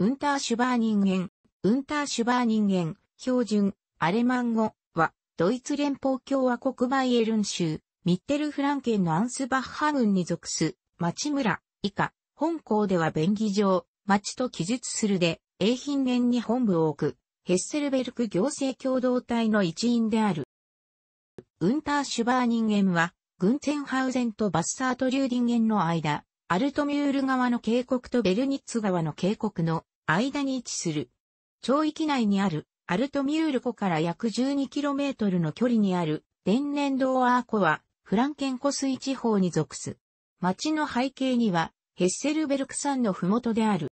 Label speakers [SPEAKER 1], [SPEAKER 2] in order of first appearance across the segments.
[SPEAKER 1] ウンターシュバー人間、ウンターシュバー人間、標準、アレマン語は、ドイツ連邦共和国バイエルン州、ミッテルフランケンのアンスバッハ郡に属す、町村、以下、本校では便宜上、町と記述するで、永品園に本部を置く、ヘッセルベルク行政共同体の一員である。ウンターシュバー人間は、グンンハウゼンとバッサートリューディンゲンの間、アルトミュール川の渓谷とベルニッツ川の渓谷の間に位置する。町域内にあるアルトミュール湖から約 12km の距離にある天然道アー湖はフランケン湖水地方に属す。町の背景にはヘッセルベルク山の麓である。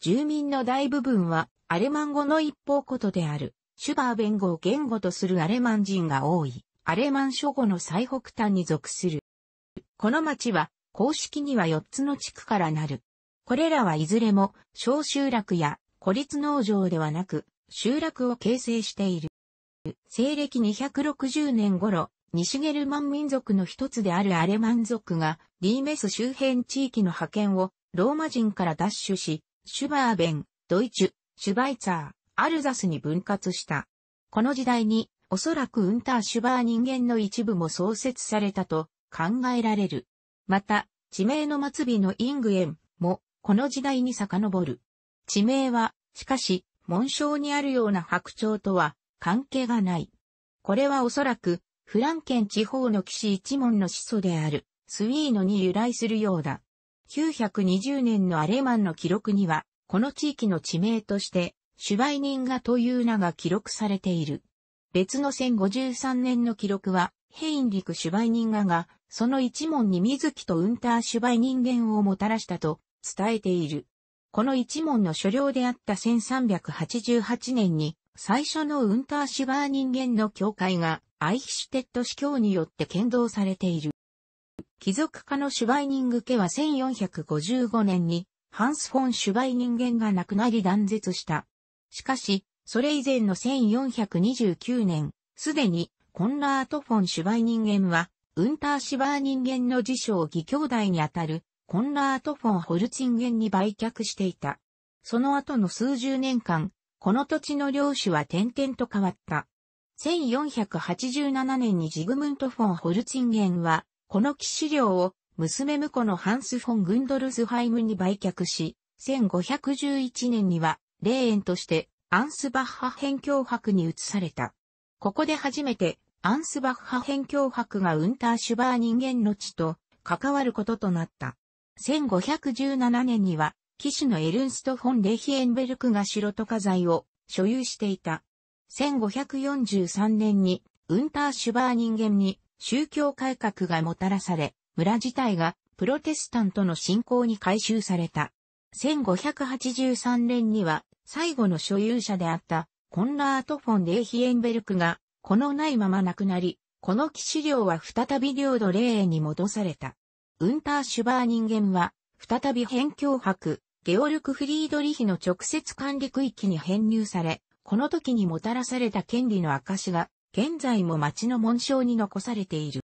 [SPEAKER 1] 住民の大部分はアレマン語の一方ことである。シュバーベン語を言語とするアレマン人が多い。アレマン諸語の最北端に属する。この町は公式には4つの地区からなる。これらはいずれも小集落や孤立農場ではなく集落を形成している。西暦260年頃、西ゲルマン民族の一つであるアレマン族がリーメス周辺地域の派遣をローマ人から奪取し、シュバーベン、ドイツ、シュバイツァー、アルザスに分割した。この時代におそらくウンターシュバー人間の一部も創設されたと考えられる。また、地名の末尾のイングエンもこの時代に遡る。地名は、しかし、紋章にあるような白鳥とは関係がない。これはおそらく、フランケン地方の騎士一門の始祖である、スウィーノに由来するようだ。920年のアレマンの記録には、この地域の地名として、イニ人ガという名が記録されている。別の1053年の記録は、ヘインリクイニ人ガが、その一門に水木とウンターバイ人間をもたらしたと伝えている。この一門の所領であった1388年に、最初のウンターシュバー人間の教会が、アイヒシュテッド司教によって建造されている。貴族家のシュバイニング家は1455年に、ハンス・フォン・シュバイ人間が亡くなり断絶した。しかし、それ以前の1429年、すでに、コンラート・フォン・シュバイ人間は、ウンター・シュバー人間の辞書を義兄弟にあたる、コンラート・フォン・ホルチンゲンに売却していた。その後の数十年間、この土地の領主は転々と変わった。1487年にジグムント・フォン・ホルチンゲンは、この騎士領を娘婿のハンス・フォン・グンドルズハイムに売却し、1511年には、霊園としてアンスバッハ辺境博に移された。ここで初めて、アンスバッハ辺境博がウンターシュバー人間の地と関わることとなった。1517年には、騎士のエルンスト・フォン・レヒエンベルクが城と家財を所有していた。1543年に、ウンターシュバー人間に宗教改革がもたらされ、村自体がプロテスタントの信仰に改修された。1583年には、最後の所有者であったコンラート・フォン・レーヒエンベルクが、このないまま亡くなり、この騎士領は再び領土霊園に戻された。ウンターシュバー人間は、再び辺境博、ゲオルク・フリードリヒの直接管理区域に編入され、この時にもたらされた権利の証が、現在も町の紋章に残されている。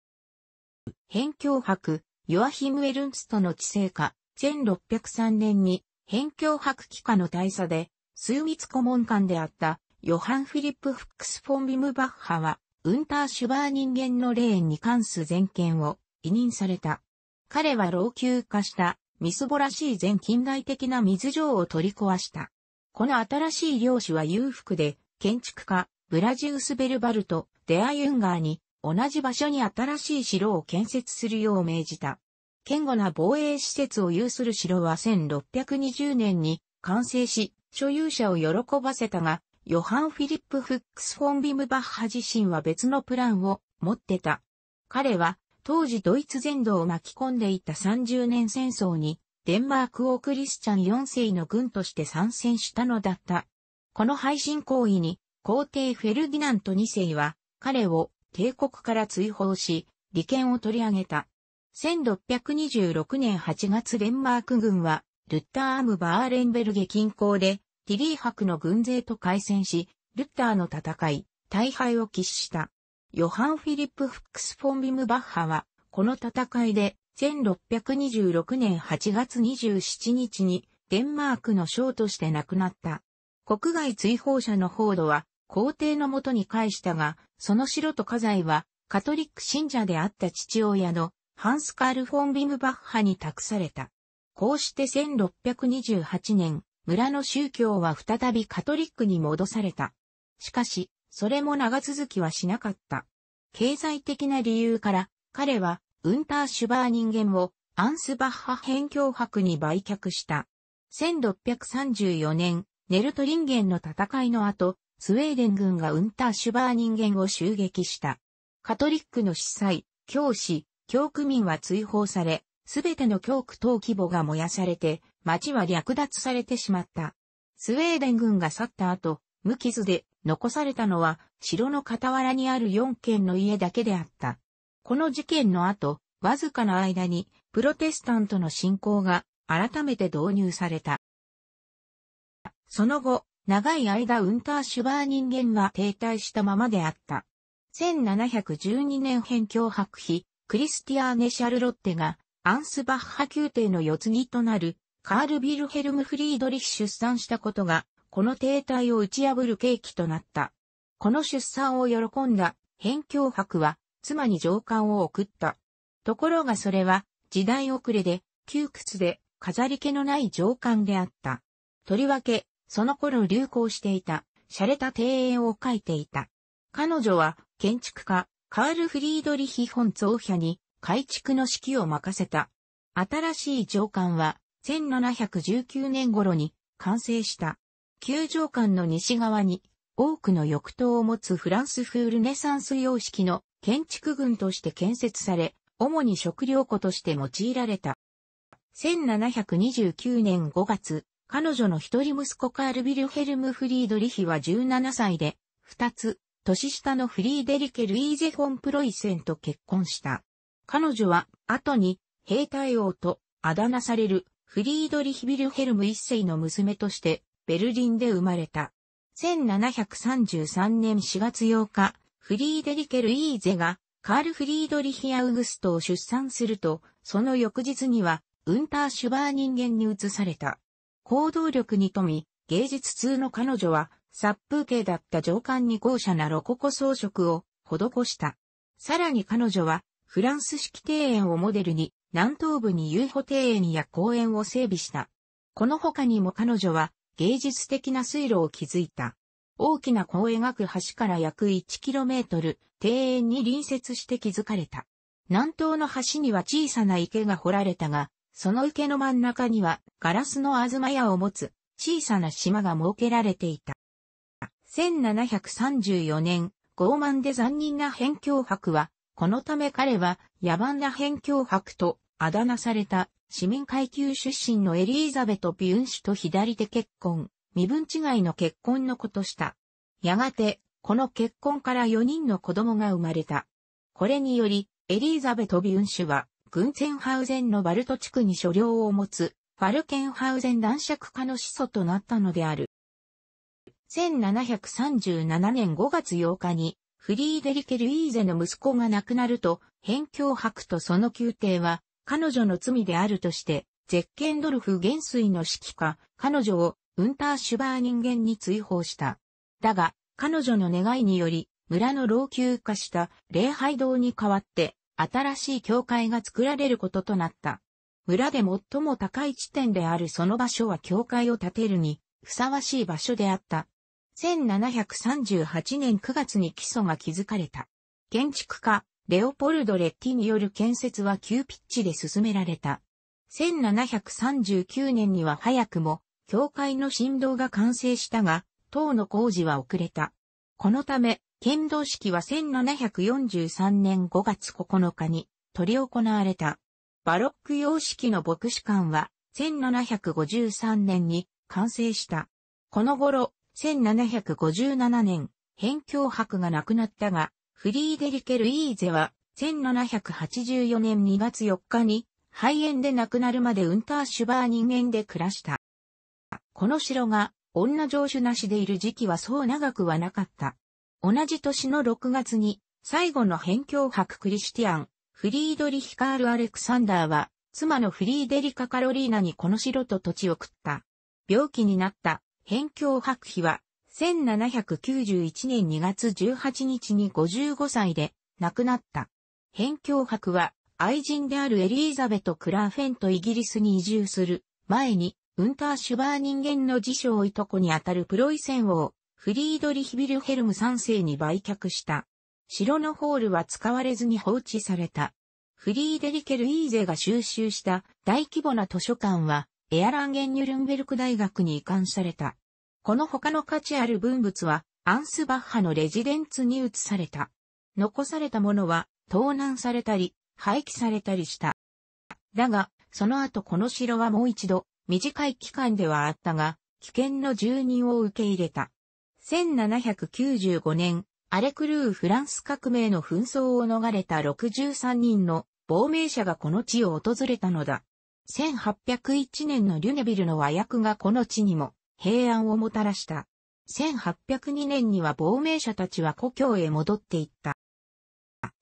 [SPEAKER 1] 辺境博、ヨアヒム・エルンストの治世下、1603年に、辺境博期下の大佐で、数密顧問官であった、ヨハン・フィリップ・フックス・フォン・ビム・バッハは、ウンター・シュバー人間の霊園に関す全権を委任された。彼は老朽化したミスボらしい全近代的な水城を取り壊した。この新しい領主は裕福で、建築家、ブラジウス・ベルバルト、デア・ユンガーに、同じ場所に新しい城を建設するよう命じた。堅固な防衛施設を有する城は1620年に完成し、所有者を喜ばせたが、ヨハン・フィリップ・フックス・フォン・ビムバッハ自身は別のプランを持ってた。彼は当時ドイツ全土を巻き込んでいた30年戦争に、デンマーク王クリスチャン4世の軍として参戦したのだった。この配信行為に、皇帝フェルディナント2世は、彼を帝国から追放し、利権を取り上げた。1626年8月デンマーク軍は、ルッターアム・バーレンベルゲ近郊で、ティリー博の軍勢と開戦し、ルッターの戦い、大敗を喫した。ヨハン・フィリップ・フックス・フォン・ビム・バッハは、この戦いで、1626年8月27日に、デンマークの将として亡くなった。国外追放者の報道は、皇帝のもとに返したが、その城と家財は、カトリック信者であった父親の、ハンスカール・フォン・ビム・バッハに託された。こうして1628年、村の宗教は再びカトリックに戻された。しかし、それも長続きはしなかった。経済的な理由から、彼は、ウンターシュバー人間を、アンスバッハ辺境博に売却した。1634年、ネルトリンゲンの戦いの後、スウェーデン軍がウンターシュバー人間を襲撃した。カトリックの司祭、教師、教区民は追放され、すべての教区等規模が燃やされて、町は略奪されてしまった。スウェーデン軍が去った後、無傷で残されたのは城の傍らにある4軒の家だけであった。この事件の後、わずかな間にプロテスタントの信仰が改めて導入された。その後、長い間ウンターシュバー人間は停滞したままであった。1712年辺境博費、クリスティアーネ・シャルロッテがアンスバッハ宮廷の世継ぎとなるカール・ビルヘルム・フリードリッシュ出産したことがこの停滞を打ち破る契機となった。この出産を喜んだ、辺境伯は、妻に上官を送った。ところがそれは、時代遅れで、窮屈で、飾り気のない上官であった。とりわけ、その頃流行していた、洒落た庭園を描いていた。彼女は、建築家、カール・フリードリヒ・ホン・ツーヒャに、改築の指揮を任せた。新しい上官は、1719年頃に、完成した。球場間の西側に多くの浴塔を持つフランス風ルネサンス様式の建築群として建設され、主に食料庫として用いられた。1729年5月、彼女の一人息子カール・ビルヘルム・フリードリヒは17歳で、二つ、年下のフリーデリケ・ルイーゼ・フォン・プロイセンと結婚した。彼女は、後に、兵隊王と、あだ名される、フリードリヒ・ビルヘルム一世の娘として、ベルリンで生まれた。1733年4月8日、フリーデリケル・イーゼがカール・フリードリヒ・アウグストを出産すると、その翌日にはウンター・シュバー人間に移された。行動力に富み、芸術通の彼女は殺風景だった上官に豪奢なロココ装飾を施した。さらに彼女はフランス式庭園をモデルに南東部に遊歩庭園や公園を整備した。この他にも彼女は芸術的な水路を築いた。大きな弧を描く橋から約 1km、庭園に隣接して築かれた。南東の橋には小さな池が掘られたが、その池の真ん中にはガラスの東屋を持つ小さな島が設けられていた。1734年、傲慢で残忍な辺境博は、このため彼は野蛮な辺境博とあだ名された市民階級出身のエリーザベト・ビュン氏と左手結婚、身分違いの結婚のことした。やがて、この結婚から4人の子供が生まれた。これにより、エリーザベト・ビュン氏は、グンンハウゼンのバルト地区に所領を持つ、ファルケンハウゼン男爵家の始祖となったのである。1737年5月8日に、フリーデリケ・ルイーゼの息子が亡くなると、辺境伯とその宮廷は、彼女の罪であるとして、ゼッケンドルフ元帥の指揮下、彼女をウンターシュバー人間に追放した。だが、彼女の願いにより、村の老朽化した礼拝堂に代わって、新しい教会が作られることとなった。村で最も高い地点であるその場所は教会を建てるに、ふさわしい場所であった。1738年9月に基礎が築かれた。建築家、レオポルド・レッティによる建設は急ピッチで進められた。1739年には早くも、教会の振動が完成したが、塔の工事は遅れた。このため、剣道式は1743年5月9日に取り行われた。バロック様式の牧師館は1753年に完成した。この頃、1757年、辺境博がなくなったが、フリーデリケ・ルイーゼは、1784年2月4日に、肺炎で亡くなるまでウンターシュバー人間で暮らした。この城が、女城主なしでいる時期はそう長くはなかった。同じ年の6月に、最後の辺境博クリスティアン、フリードリヒカール・アレクサンダーは、妻のフリーデリカ・カロリーナにこの城と土地を食った。病気になった、辺境伯妃は、1791年2月18日に55歳で亡くなった。辺境博は愛人であるエリーザベト・クラーフェンとイギリスに移住する前にウンターシュバー人間の辞書をいとこにあたるプロイセン王フリードリヒビルヘルム3世に売却した。城のホールは使われずに放置された。フリーデリケル・イーゼが収集した大規模な図書館はエアランゲン・ニュルンベルク大学に移管された。この他の価値ある文物は、アンスバッハのレジデンツに移された。残されたものは、盗難されたり、廃棄されたりした。だが、その後この城はもう一度、短い期間ではあったが、危険の住人を受け入れた。1795年、アレクルーフランス革命の紛争を逃れた63人の亡命者がこの地を訪れたのだ。1801年のリュネビルの和訳がこの地にも平安をもたらした。1802年には亡命者たちは故郷へ戻っていった。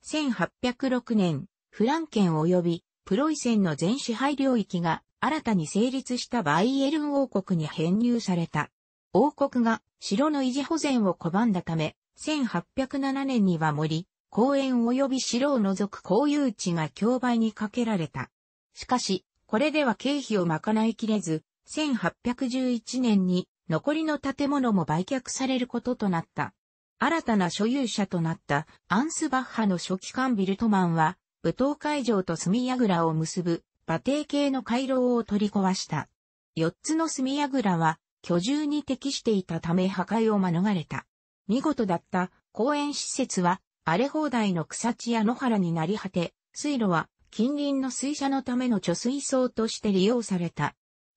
[SPEAKER 1] 1806年、フランケン及びプロイセンの全支配領域が新たに成立したバイエルン王国に編入された。王国が城の維持保全を拒んだため、1807年には森、公園及び城を除く公有地が競売にかけられた。しかし、これでは経費を賄いきれず、1811年に残りの建物も売却されることとなった。新たな所有者となったアンスバッハの初期官ビルトマンは、舞踏会場と隅櫓を結ぶ馬蹄系の回廊を取り壊した。四つの隅櫓は居住に適していたため破壊を免れた。見事だった公園施設は荒れ放題の草地や野原になり果て、水路は近隣の水車のための貯水槽として利用された。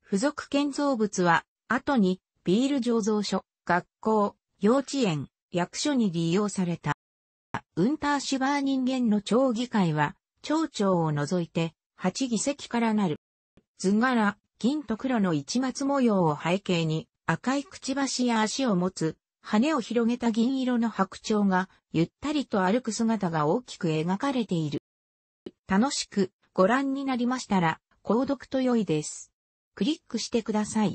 [SPEAKER 1] 付属建造物は、後にビール醸造所、学校、幼稚園、役所に利用された。ウンターシュバー人間の町議会は、町長を除いて8議席からなる。図柄、金と黒の市松模様を背景に、赤いくちばしや足を持つ、羽を広げた銀色の白鳥が、ゆったりと歩く姿が大きく描かれている。楽しくご覧になりましたら、購読と良いです。クリックしてください。